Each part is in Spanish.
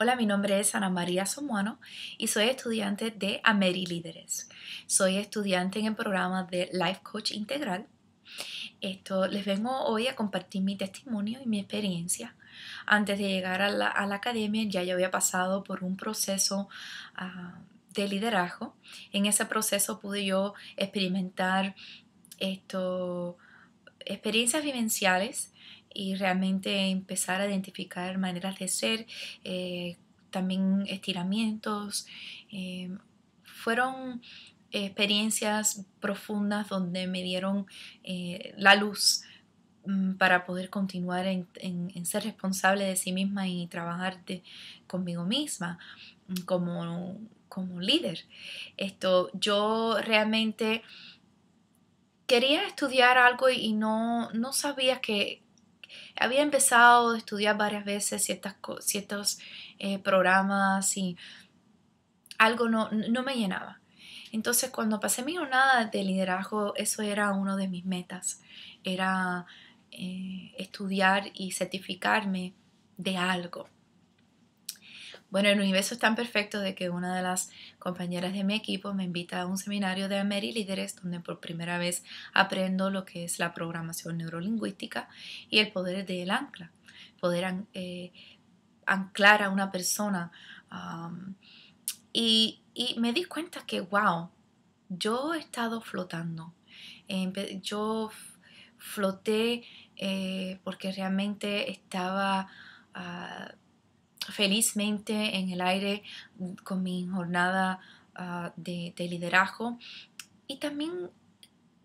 Hola, mi nombre es Ana María Somuano y soy estudiante de AmeriLíderes. Soy estudiante en el programa de Life Coach Integral. Esto, les vengo hoy a compartir mi testimonio y mi experiencia. Antes de llegar a la, academia ya yo había pasado por un proceso ah, de liderazgo. En ese proceso pude yo experimentar esto, experiencias vivenciales y realmente empezar a identificar maneras de ser, eh, también estiramientos. Eh, fueron experiencias profundas donde me dieron eh, la luz mm, para poder continuar en, ser responsable de sí misma y trabajar conmigo misma mm, como, como líder. Esto, yo realmente quería estudiar algo y no sabía que, había empezado a estudiar varias veces ciertos eh, programas y algo no, me llenaba. Entonces cuando pasé mi jornada de liderazgo, eso era uno de mis metas, era eh, estudiar y certificarme de algo. Bueno, el universo es tan perfecto de que una de las compañeras de mi equipo me invita a un seminario de Ameri Líderes donde por primera vez aprendo lo que es la programación neurolingüística y el poder del ancla, poder eh, anclar a una persona. y, me di cuenta que, wow, yo he estado flotando. Yo floté eh, porque realmente estaba ah, felizmente en el aire con mi jornada ah, de, liderazgo y también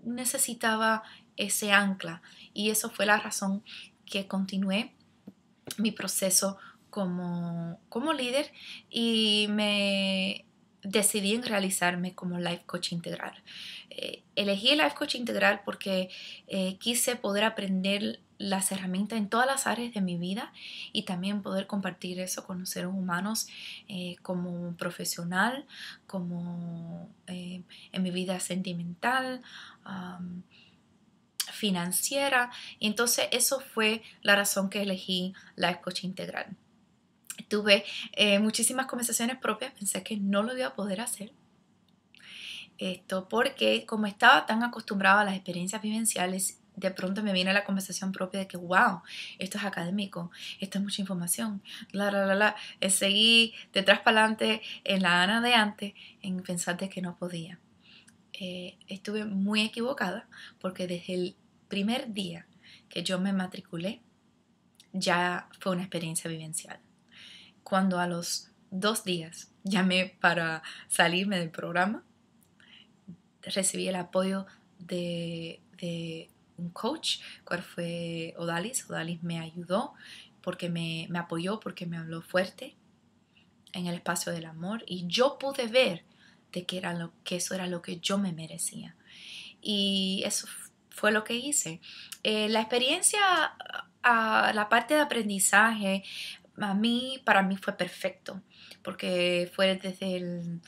necesitaba ese ancla y eso fue la razón que continué mi proceso como líder y me decidí en realizarme como life coach integral. Eh, elegí life coach integral porque eh, quise poder aprender las herramientas en todas las áreas de mi vida y también poder compartir eso con los seres humanos eh, como profesional, como en mi vida sentimental. financiera. entonces eso fue la razón que elegí Life Coach Integral. Tuve eh, muchísimas conversaciones propias, pensé que no lo iba a poder hacer. Esto porque como estaba tan acostumbrada a las experiencias vivenciales, de pronto me viene la conversación propia de que, wow, esto es académico, esto es mucha información, la, la, la, la. Eh, seguí detrás para adelante en la Ana de antes en pensar que no podía. Eh, estuve muy equivocada porque desde el primer día que yo me matriculé, ya fue una experiencia vivencial cuando a los dos días llamé para salirme del programa, recibí el apoyo de, un coach, cuál fue Odalis. Odalis me ayudó porque me, apoyó, porque me habló fuerte en el espacio del amor y yo pude ver de que, era lo, que eso era lo que yo me merecía. Y eso fue lo que hice. Eh, la experiencia, la parte de aprendizaje, a mí, para mí fue perfecto, porque fue desde, el,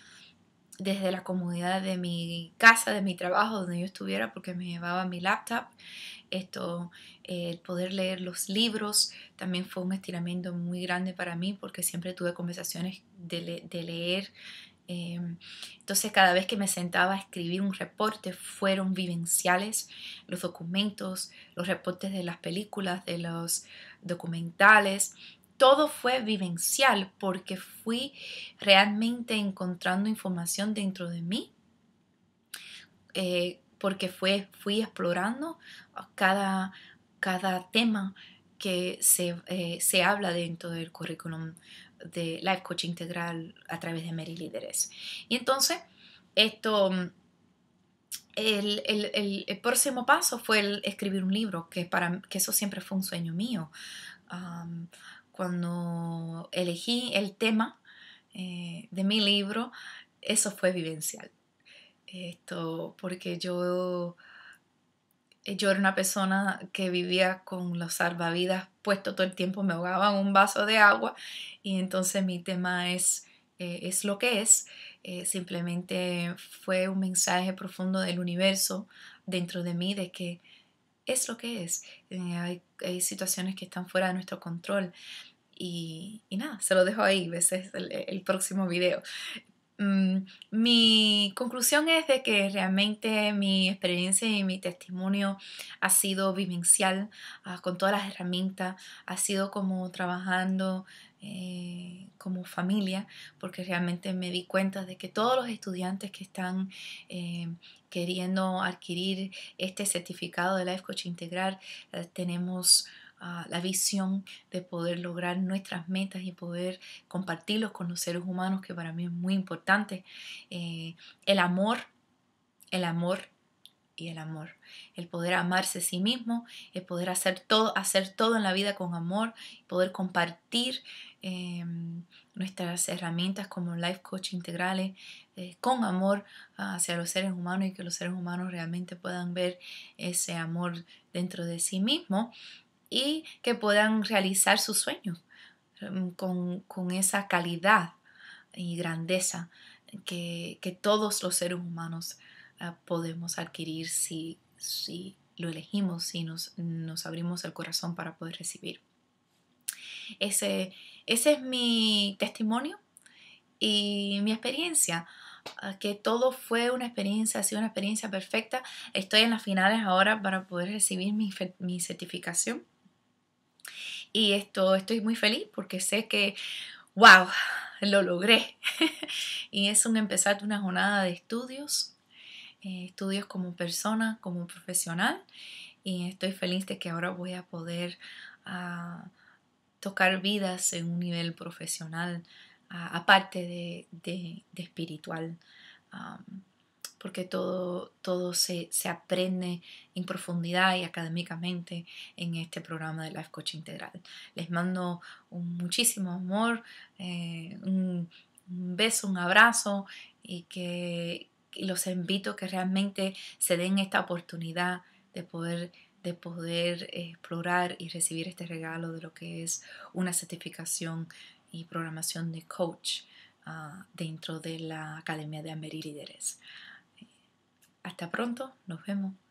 desde la comodidad de mi casa, de mi trabajo, donde yo estuviera, porque me llevaba mi laptop. Esto, eh, el poder leer los libros también fue un estiramiento muy grande para mí, porque siempre tuve conversaciones de, de leer em, entonces cada vez que me sentaba a escribir un reporte fueron vivenciales, los documentos, los reportes de las películas, de los documentales, todo fue vivencial porque fui realmente encontrando información dentro de mí, eh, porque fue, fui explorando cada, cada tema que se, eh, se, habla dentro del currículum de Life Coach Integral a través de Mary Líderes. Y entonces, esto, mm, el, el, el, próximo paso fue el escribir un libro, que, para, que eso siempre fue un sueño mío cuando elegí el tema eh, de mi libro, eso fue vivencial. Esto porque yo, eh, yo era una persona que vivía con los salvavidas puestos todo el tiempo, me ahogaban un vaso de agua y entonces mi tema es, eh, es lo que es. simplemente fue un mensaje profundo del universo dentro de mí de que es lo que es. Eh, hay, situaciones que están fuera de nuestro control. Y, nada, se lo dejo ahí, ese el, próximo video. Mm, mi conclusión es de que realmente mi experiencia y mi testimonio ha sido vivencial ah, con todas las herramientas, ha sido como trabajando eh, como familia, porque realmente me di cuenta de que todos los estudiantes que están eh, queriendo adquirir este certificado de Life Coach Integral, eh, tenemos ah, la visión de poder lograr nuestras metas y poder compartirlos con los seres humanos, que para mí es muy importante. Eh, el amor, el amor y el amor. El poder amarse a sí mismo, el poder hacer todo, hacer todo en la vida con amor, poder compartir em, nuestras herramientas como life coach integrales eh, con amor hacia los seres humanos y que los seres humanos realmente puedan ver ese amor dentro de sí mismo y que puedan realizar sus sueños mm, con, esa calidad y grandeza que, todos los seres humanos ah, podemos adquirir si, lo elegimos, si nos, abrimos el corazón para poder recibir. Ese, ese es mi testimonio y mi experiencia que todo fue una experiencia, ha sido una experiencia perfecta. Estoy en las finales ahora para poder recibir mi, certificación. Y esto, estoy muy feliz porque sé que, wow, lo logré. y es un empezar una jornada de estudios, eh, estudios como persona, como profesional. Y estoy feliz de que ahora voy a poder ah, tocar vidas en un nivel profesional aparte de, espiritual, porque todo, todo se, aprende en profundidad y académicamente en este programa de Life Coach Integral. Les mando un muchísimo amor, eh, un, beso, un abrazo y que los invito a que realmente se den esta oportunidad de poder de poder eh, explorar y recibir este regalo de lo que es una certificación y programación de coach ah, dentro de la Academia de Amber y Líderes. Hasta pronto, nos vemos.